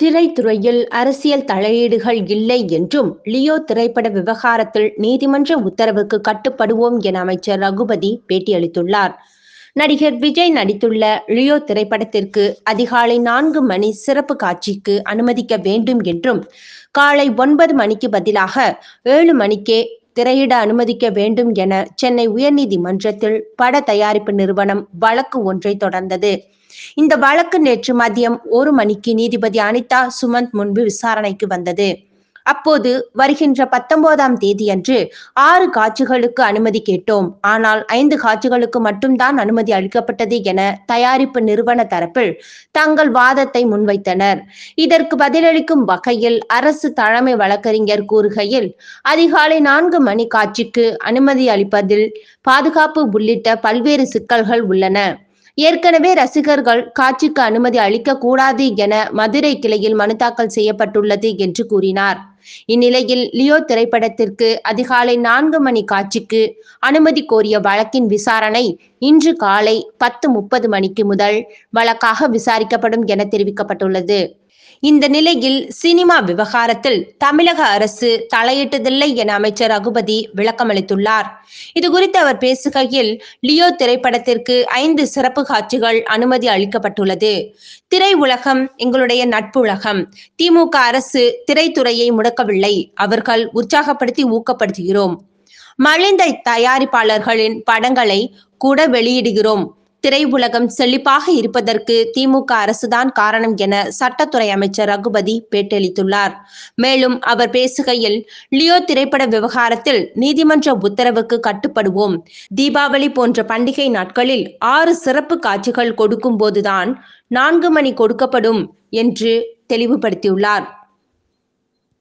திரைத்துறையில் அரசியல் தலையீடுகள் இல்லை என்றும் லியோ திரைப்பட விவகாரத்தில் நீதிமன்ற உத்தரவுக்கு கட்டுப்படுவோம் என அமைச்சர் ரகுபதி பேட்டியளித்துள்ளார் நடிகர் விஜய் நடித்துள்ள லியோ திரைப்படத்திற்கு அதிகாலை நான்கு மணி சிறப்பு காட்சிக்கு அனுமதிக்க வேண்டும் என்றும் காலை ஒன்பது மணிக்கு பதிலாக ஏழு மணிக்கே திரையிட அனுமதிக்க வேண்டும் என சென்னை உயர்நீதிமன்றத்தில் பட தயாரிப்பு நிறுவனம் வழக்கு ஒன்றை தொடர்ந்தது இந்த வழக்கு நேற்று மதியம் ஒரு மணிக்கு நீதிபதி அனிதா சுமந்த் முன்பு விசாரணைக்கு வந்தது அப்போது வருகின்ற பத்தொன்பதாம் தேதி அன்று ஆறு காட்சிகளுக்கு அனுமதி கேட்டோம் ஆனால் ஐந்து காட்சிகளுக்கு மட்டும்தான் அனுமதி அளிக்கப்பட்டது என தயாரிப்பு நிறுவன தரப்பில் தங்கள் வாதத்தை முன்வைத்தனர் இதற்கு பதிலளிக்கும் வகையில் அரசு தலைமை வழக்கறிஞர் கூறுகையில் அதிகாலை நான்கு மணி காட்சிக்கு அனுமதி அளிப்பதில் பாதுகாப்பு உள்ளிட்ட பல்வேறு சிக்கல்கள் உள்ளன ஏற்கனவே ரசிகர்கள் காட்சிக்கு அனுமதி அளிக்க கூடாது என மதுரை கிளையில் மனு தாக்கல் செய்யப்பட்டுள்ளது என்று கூறினார் இந்நிலையில் லியோ திரைப்படத்திற்கு அதிகாலை நான்கு மணி காட்சிக்கு அனுமதி கோரிய வழக்கின் விசாரணை இன்று காலை பத்து முப்பது மணிக்கு முதல் வழக்காக விசாரிக்கப்படும் என தெரிவிக்கப்பட்டுள்ளது இந்த நிலையில் சினிமா விவகாரத்தில் தமிழக அரசு தலையிட்டதில்லை என அமைச்சர் ரகுபதி விளக்கமளித்துள்ளார் இதுகுறித்து அவர் பேசுகையில் லியோ திரைப்படத்திற்கு ஐந்து சிறப்பு காட்சிகள் அனுமதி அளிக்கப்பட்டுள்ளது திரை உலகம் எங்களுடைய நட்புலகம் திமுக அரசு திரைத்துறையை முடக்க இழக்கவில்லை அவர்கள் உற்சாகப்படுத்தி ஊக்கப்படுத்துகிறோம் மலிந்த தயாரிப்பாளர்களின் படங்களை கூட வெளியிடுகிறோம் திரையுலகம் செழிப்பாக இருப்பதற்கு திமுக அரசுதான் காரணம் என சட்டத்துறை அமைச்சர் ரகுபதி பேட்டியளித்துள்ளார் மேலும் அவர் பேசுகையில் லியோ திரைப்பட விவகாரத்தில் நீதிமன்ற உத்தரவுக்கு கட்டுப்படுவோம் தீபாவளி போன்ற பண்டிகை நாட்களில் ஆறு சிறப்பு காட்சிகள் கொடுக்கும் போதுதான் நான்கு மணி கொடுக்கப்படும் என்று தெளிவுபடுத்தியுள்ளார்